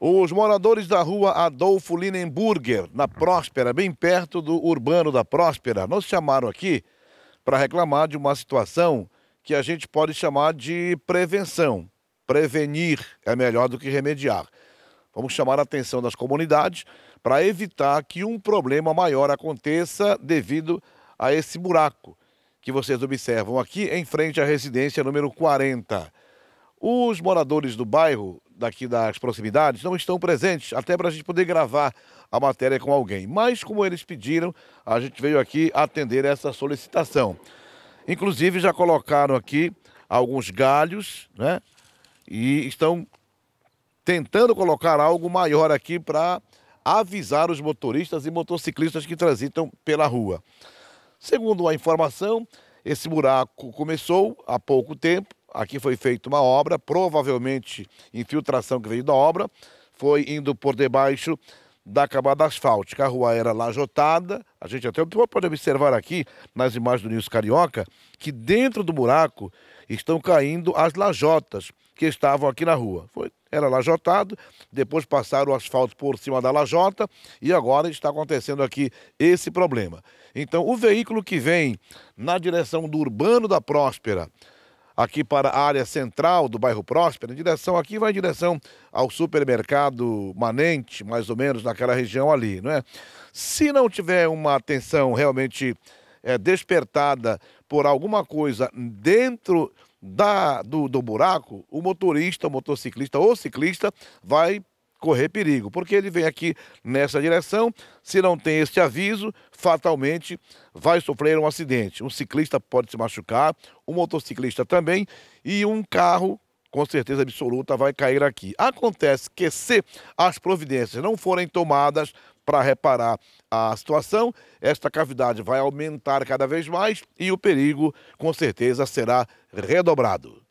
Os moradores da rua Adolfo Linenburger, na Próspera, bem perto do urbano da Próspera, nos chamaram aqui para reclamar de uma situação que a gente pode chamar de prevenção. Prevenir é melhor do que remediar. Vamos chamar a atenção das comunidades para evitar que um problema maior aconteça devido a esse buraco que vocês observam aqui em frente à residência número 40. Os moradores do bairro daqui das proximidades não estão presentes, até para a gente poder gravar a matéria com alguém. Mas, como eles pediram, a gente veio aqui atender essa solicitação. Inclusive, já colocaram aqui alguns galhos, né? E estão tentando colocar algo maior aqui para avisar os motoristas e motociclistas que transitam pela rua. Segundo a informação, esse buraco começou há pouco tempo aqui foi feita uma obra, provavelmente infiltração que veio da obra, foi indo por debaixo da camada asfáltica. A rua era lajotada, a gente até pode observar aqui nas imagens do News Carioca que dentro do buraco estão caindo as lajotas que estavam aqui na rua. Foi, era lajotado, depois passaram o asfalto por cima da lajota e agora está acontecendo aqui esse problema. Então, o veículo que vem na direção do Urbano da Próspera aqui para a área central do bairro Próspera, em direção aqui, vai em direção ao supermercado Manente, mais ou menos naquela região ali, não é? Se não tiver uma atenção realmente é, despertada por alguma coisa dentro da, do, do buraco, o motorista, o motociclista ou ciclista vai correr perigo, porque ele vem aqui nessa direção, se não tem este aviso, fatalmente vai sofrer um acidente. Um ciclista pode se machucar, um motociclista também e um carro com certeza absoluta vai cair aqui. Acontece que se as providências não forem tomadas para reparar a situação, esta cavidade vai aumentar cada vez mais e o perigo com certeza será redobrado.